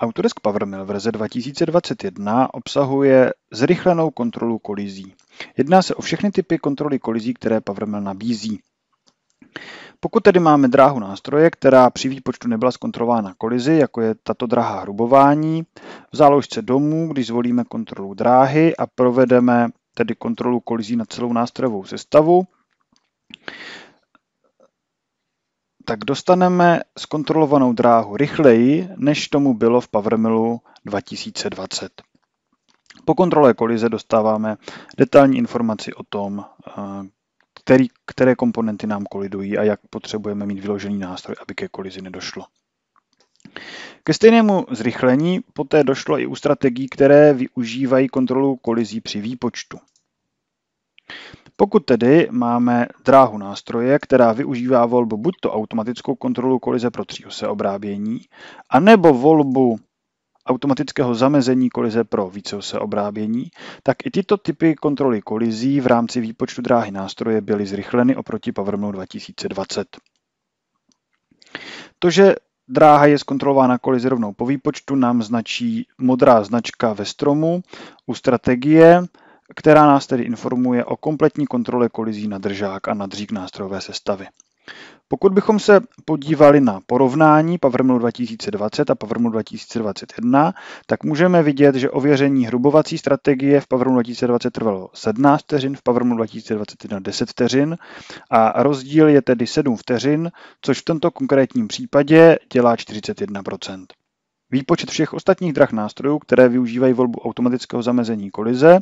Autodesk PowerMill verze 2021 obsahuje zrychlenou kontrolu kolizí. Jedná se o všechny typy kontroly kolizí, které PowerMill nabízí. Pokud tedy máme dráhu nástroje, která při výpočtu nebyla zkontrolována kolizi, jako je tato dráha hrubování, v záložce domů, když zvolíme kontrolu dráhy a provedeme tedy kontrolu kolizí na celou nástrojovou sestavu, tak dostaneme zkontrolovanou dráhu rychleji, než tomu bylo v PowerMillu 2020. Po kontrole kolize dostáváme detailní informaci o tom, eh, který, které komponenty nám kolidují a jak potřebujeme mít vyložený nástroj, aby ke kolizi nedošlo. Ke stejnému zrychlení poté došlo i u strategií, které využívají kontrolu kolizí při výpočtu. Pokud tedy máme dráhu nástroje, která využívá volbu buď to automatickou kontrolu kolize pro tříose obrábění, anebo volbu automatického zamezení kolize pro víceose obrábění, tak i tyto typy kontroly kolizí v rámci výpočtu dráhy nástroje byly zrychleny oproti PowerMlu 2020. To, že dráha je zkontrolována kolizi rovnou po výpočtu, nám značí modrá značka ve stromu u strategie, která nás tedy informuje o kompletní kontrole kolizí na držák a na nástrojové sestavy. Pokud bychom se podívali na porovnání Pavrmlu 2020 a Pavrmlu 2021, tak můžeme vidět, že ověření hrubovací strategie v Pavrmlu 2020 trvalo 17 vteřin, v Pavrmlu 2021 10 vteřin a rozdíl je tedy 7 vteřin, což v tomto konkrétním případě dělá 41%. Výpočet všech ostatních drah nástrojů, které využívají volbu automatického zamezení kolize,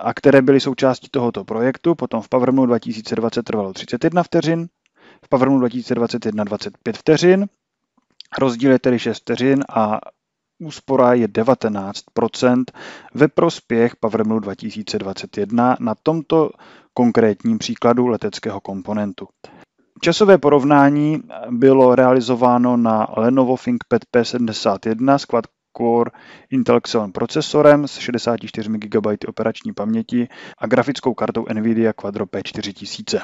a které byly součástí tohoto projektu. Potom v Powermu 2020 trvalo 31 vteřin, v Powermu 2021 25 vteřin, rozdíl je tedy 6 vteřin a úspora je 19% ve prospěch Powermill 2021 na tomto konkrétním příkladu leteckého komponentu. Časové porovnání bylo realizováno na Lenovo ThinkPad P71 s Core Intel Xeon procesorem s 64 GB operační paměti a grafickou kartou NVIDIA Quadro P4000.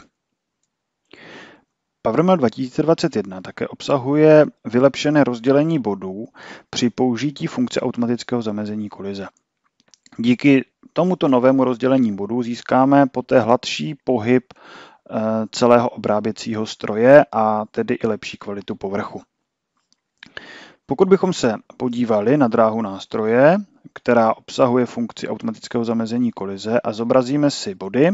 PowerMill 2021 také obsahuje vylepšené rozdělení bodů při použití funkce automatického zamezení kolize. Díky tomuto novému rozdělení bodů získáme poté hladší pohyb eh, celého obráběcího stroje a tedy i lepší kvalitu povrchu. Pokud bychom se podívali na dráhu nástroje, která obsahuje funkci automatického zamezení kolize a zobrazíme si body,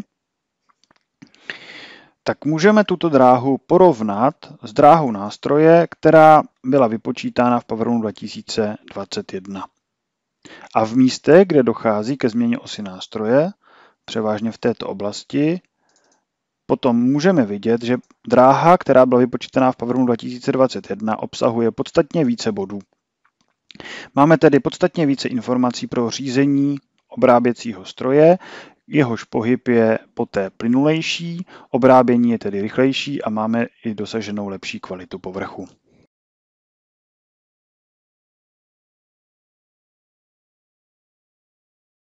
tak můžeme tuto dráhu porovnat s dráhou nástroje, která byla vypočítána v Pavronu 2021. A v místě, kde dochází ke změně osy nástroje, převážně v této oblasti, Potom můžeme vidět, že dráha, která byla vypočítaná v Powermu 2021, obsahuje podstatně více bodů. Máme tedy podstatně více informací pro řízení obráběcího stroje, jehož pohyb je poté plynulejší, obrábění je tedy rychlejší a máme i dosaženou lepší kvalitu povrchu.